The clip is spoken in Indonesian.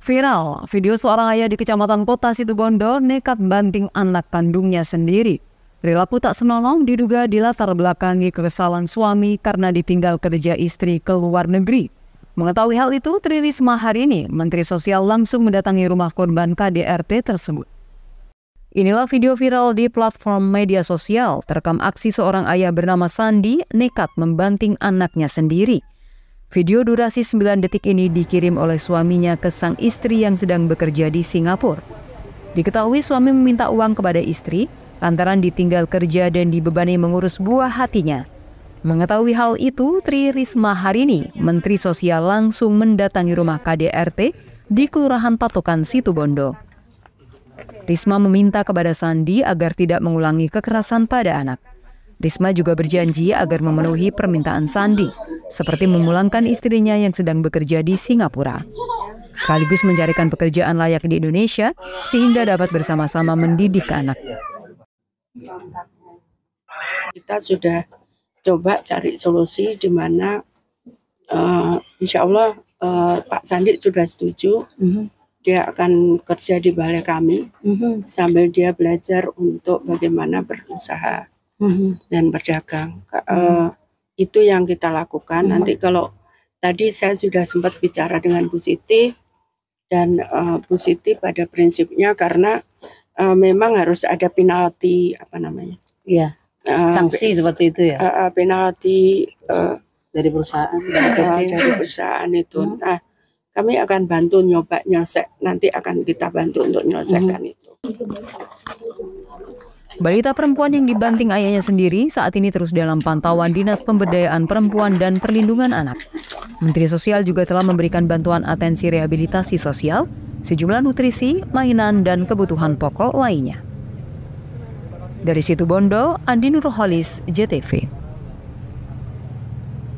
Viral, video seorang ayah di Kecamatan Kota Situbondo nekat banting anak kandungnya sendiri. Perilaku tak senonong diduga dilatar belakangi kekesalan suami karena ditinggal kerja istri ke luar negeri. Mengetahui hal itu, Trilis hari ini, Menteri Sosial langsung mendatangi rumah korban KDRT tersebut. Inilah video viral di platform media sosial, terekam aksi seorang ayah bernama Sandi nekat membanting anaknya sendiri. Video durasi 9 detik ini dikirim oleh suaminya ke sang istri yang sedang bekerja di Singapura. Diketahui suami meminta uang kepada istri lantaran ditinggal kerja dan dibebani mengurus buah hatinya. Mengetahui hal itu, Tri Risma hari ini, Menteri Sosial langsung mendatangi rumah KDRT di Kelurahan Patokan Situbondo. Risma meminta kepada Sandi agar tidak mengulangi kekerasan pada anak. Risma juga berjanji agar memenuhi permintaan Sandi, seperti memulangkan istrinya yang sedang bekerja di Singapura. Sekaligus mencarikan pekerjaan layak di Indonesia, sehingga dapat bersama-sama mendidik anak. Kita sudah coba cari solusi di mana uh, insya Allah uh, Pak Sandi sudah setuju. Mm -hmm dia akan kerja di balai kami mm -hmm. sambil dia belajar untuk bagaimana berusaha. Mm-hmm. Dan berdagang. Mm-hmm. Eh, itu yang kita lakukan mm-hmm. nanti kalau tadi saya sudah sempat bicara dengan Bu Siti dan, uh, Bu Siti pada prinsipnya karena, uh, memang harus ada penalti apa namanya, Iya, sanksi uh, seperti itu ya? Uh, penalti, uh, Dari perusahaan, dari dari perusahaan itu. Nah, kami akan bantu nyoba nyelsek nanti akan kita bantu untuk menyelesaikan itu. Balita perempuan yang dibanting ayahnya sendiri saat ini terus dalam pantauan Dinas Pemberdayaan Perempuan dan Perlindungan Anak. Menteri Sosial juga telah memberikan bantuan atensi rehabilitasi sosial, sejumlah nutrisi, mainan, dan kebutuhan pokok lainnya. Dari situ Bondo, Andi Nurholis, JTV.